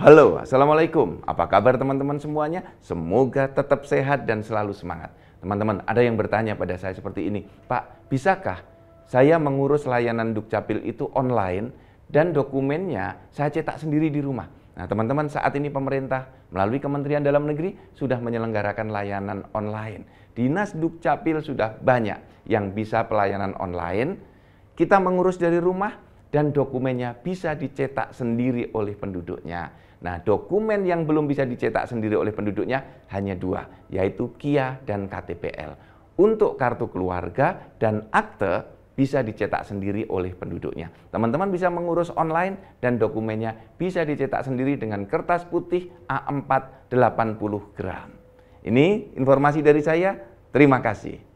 Halo, Assalamualaikum. Apa kabar teman-teman semuanya? Semoga tetap sehat dan selalu semangat. Teman-teman, ada yang bertanya pada saya seperti ini, Pak, bisakah saya mengurus layanan Dukcapil itu online dan dokumennya saya cetak sendiri di rumah? Nah, teman-teman, saat ini pemerintah melalui Kementerian Dalam Negeri sudah menyelenggarakan layanan online. Dinas Dukcapil sudah banyak yang bisa pelayanan online. Kita mengurus dari rumah, dan dokumennya bisa dicetak sendiri oleh penduduknya. Nah, dokumen yang belum bisa dicetak sendiri oleh penduduknya hanya dua, yaitu KIA dan KTPL. Untuk kartu keluarga dan akte bisa dicetak sendiri oleh penduduknya. Teman-teman bisa mengurus online dan dokumennya bisa dicetak sendiri dengan kertas putih A4 80 gram. Ini informasi dari saya. Terima kasih.